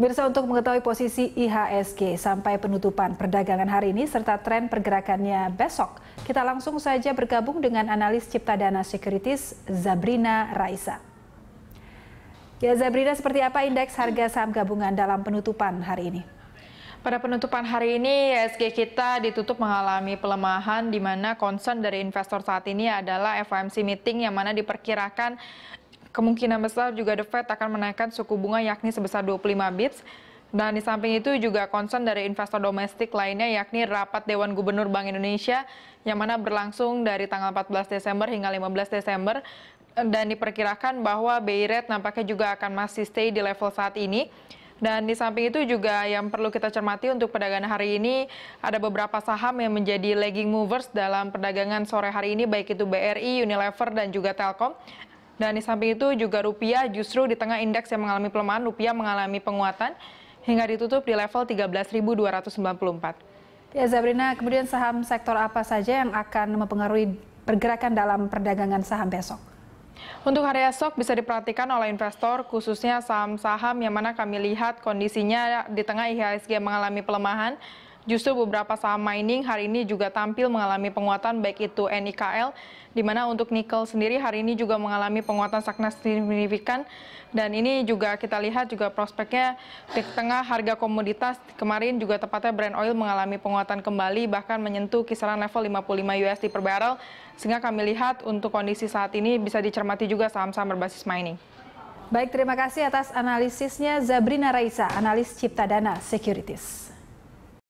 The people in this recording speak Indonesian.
Pemirsa untuk mengetahui posisi IHSG sampai penutupan perdagangan hari ini serta tren pergerakannya besok, kita langsung saja bergabung dengan analis Cipta Dana Sekuritis Zabrina Raisa. Ya Zabrina, seperti apa indeks harga saham gabungan dalam penutupan hari ini? Pada penutupan hari ini, ISG kita ditutup mengalami pelemahan di mana concern dari investor saat ini adalah FOMC meeting yang mana diperkirakan kemungkinan besar juga The Fed akan menaikkan suku bunga yakni sebesar 25 bips. Dan di samping itu juga concern dari investor domestik lainnya yakni rapat Dewan Gubernur Bank Indonesia yang mana berlangsung dari tanggal 14 Desember hingga 15 Desember dan diperkirakan bahwa BI rate nampaknya juga akan masih stay di level saat ini. Dan di samping itu juga yang perlu kita cermati untuk perdagangan hari ini ada beberapa saham yang menjadi lagging movers dalam perdagangan sore hari ini baik itu BRI, Unilever dan juga Telkom. Dan di samping itu juga rupiah justru di tengah indeks yang mengalami pelemahan, rupiah mengalami penguatan hingga ditutup di level 13.294. Ya Zabrina, kemudian saham sektor apa saja yang akan mempengaruhi pergerakan dalam perdagangan saham besok? Untuk hari esok bisa diperhatikan oleh investor khususnya saham-saham yang mana kami lihat kondisinya di tengah IHSG mengalami pelemahan Justru beberapa saham mining hari ini juga tampil mengalami penguatan baik itu NIKL, di mana untuk nikel sendiri hari ini juga mengalami penguatan sangat signifikan dan ini juga kita lihat juga prospeknya di tengah harga komoditas kemarin juga tepatnya Brent oil mengalami penguatan kembali bahkan menyentuh kisaran level 55 USD per barrel sehingga kami lihat untuk kondisi saat ini bisa dicermati juga saham-saham berbasis mining. Baik, terima kasih atas analisisnya Zabrina Raisa, analis Cipta Dana Securities.